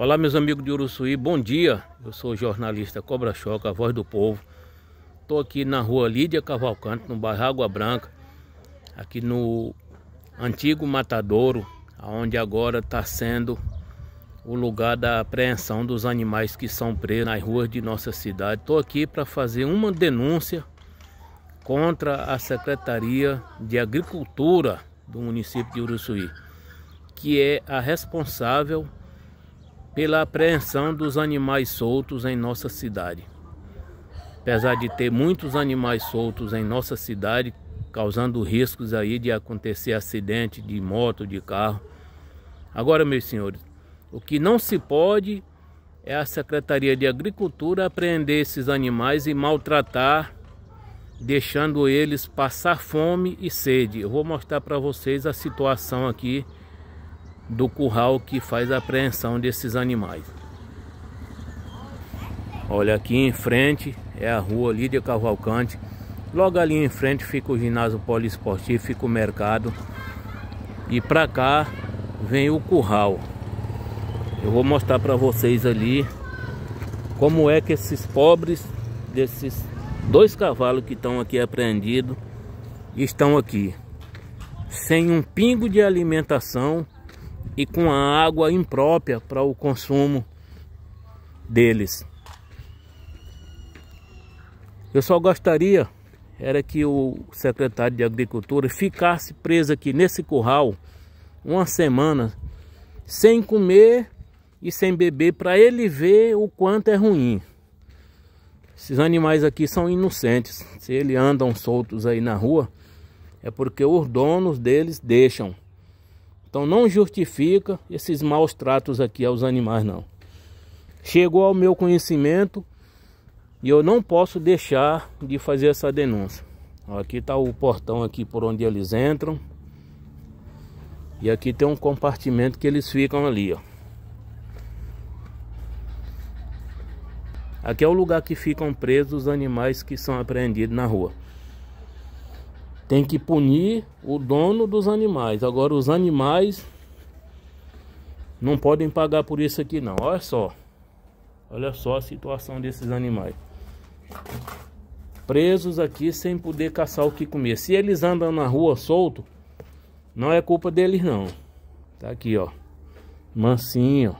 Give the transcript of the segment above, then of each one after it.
Olá, meus amigos de Uruçuí, bom dia. Eu sou o jornalista Cobra Choca, a voz do povo. Estou aqui na rua Lídia Cavalcante, no bairro Água Branca, aqui no antigo matadouro, onde agora está sendo o lugar da apreensão dos animais que são presos nas ruas de nossa cidade. Estou aqui para fazer uma denúncia contra a Secretaria de Agricultura do município de Uruçuí, que é a responsável pela apreensão dos animais soltos em nossa cidade. Apesar de ter muitos animais soltos em nossa cidade, causando riscos aí de acontecer acidente de moto, de carro. Agora, meus senhores, o que não se pode é a Secretaria de Agricultura apreender esses animais e maltratar, deixando eles passar fome e sede. Eu vou mostrar para vocês a situação aqui do curral que faz a apreensão desses animais. Olha aqui em frente é a rua Lídia Cavalcante. Logo ali em frente fica o ginásio poliesportivo, fica o mercado. E para cá vem o curral. Eu vou mostrar para vocês ali como é que esses pobres desses dois cavalos que estão aqui apreendidos estão aqui sem um pingo de alimentação e com a água imprópria para o consumo deles. Eu só gostaria era que o secretário de Agricultura ficasse preso aqui nesse curral uma semana sem comer e sem beber para ele ver o quanto é ruim. Esses animais aqui são inocentes. Se eles andam soltos aí na rua, é porque os donos deles deixam. Então não justifica esses maus tratos aqui aos animais não. Chegou ao meu conhecimento e eu não posso deixar de fazer essa denúncia. Aqui está o portão aqui por onde eles entram. E aqui tem um compartimento que eles ficam ali, ó. Aqui é o lugar que ficam presos os animais que são apreendidos na rua tem que punir o dono dos animais. Agora os animais não podem pagar por isso aqui não. Olha só. Olha só a situação desses animais. Presos aqui sem poder caçar o que comer. Se eles andam na rua solto, não é culpa deles não. Tá aqui, ó. Mansinho.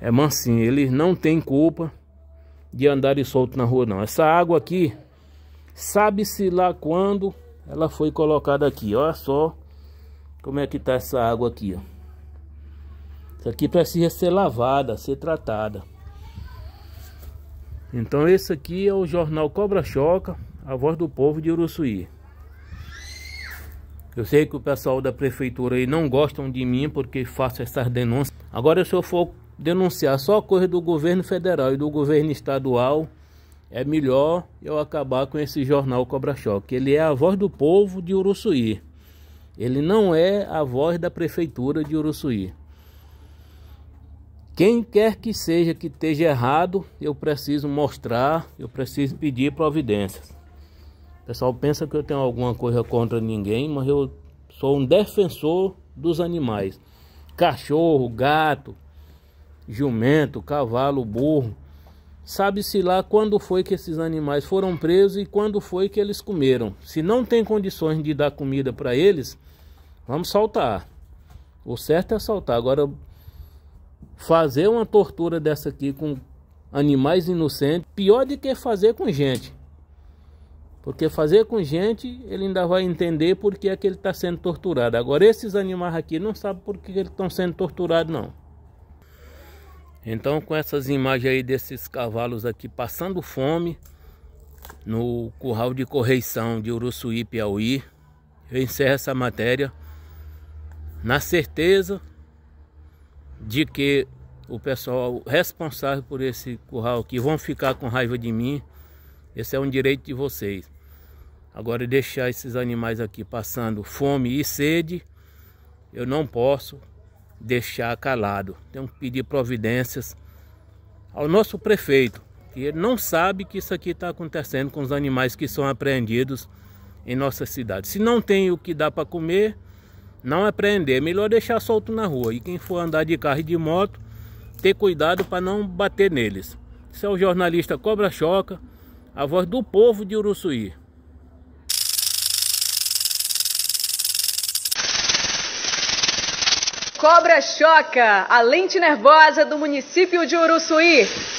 É mansinho. Eles não têm culpa de andarem solto na rua não. Essa água aqui Sabe-se lá quando ela foi colocada aqui. Olha só como é que tá essa água aqui, ó. Isso aqui precisa ser lavada, ser tratada. Então esse aqui é o jornal Cobra Choca, a voz do povo de Uruçuí. Eu sei que o pessoal da prefeitura aí não gostam de mim porque faço essas denúncias. Agora se eu for denunciar só coisa do governo federal e do governo estadual, é melhor eu acabar com esse jornal Cobra Choque. Ele é a voz do povo de Uruçuí. Ele não é a voz da prefeitura de Uruçuí. Quem quer que seja que esteja errado, eu preciso mostrar, eu preciso pedir providências. O pessoal pensa que eu tenho alguma coisa contra ninguém, mas eu sou um defensor dos animais. Cachorro, gato, jumento, cavalo, burro sabe-se lá quando foi que esses animais foram presos e quando foi que eles comeram. Se não tem condições de dar comida para eles, vamos saltar. O certo é saltar. Agora, fazer uma tortura dessa aqui com animais inocentes, pior do que fazer com gente. Porque fazer com gente, ele ainda vai entender por que é que ele está sendo torturado. Agora, esses animais aqui não sabem por que eles estão sendo torturados, não. Então com essas imagens aí desses cavalos aqui passando fome no curral de correição de Uruçuí, Piauí, eu encerro essa matéria na certeza de que o pessoal responsável por esse curral aqui vão ficar com raiva de mim. Esse é um direito de vocês. Agora deixar esses animais aqui passando fome e sede, eu não posso deixar calado. tem que pedir providências ao nosso prefeito, que ele não sabe que isso aqui está acontecendo com os animais que são apreendidos em nossa cidade. Se não tem o que dá para comer, não apreender. Melhor deixar solto na rua. E quem for andar de carro e de moto, ter cuidado para não bater neles. Esse é o jornalista Cobra Choca, a voz do povo de Uruçuí. Cobra Choca, a lente nervosa do município de Uruçuí.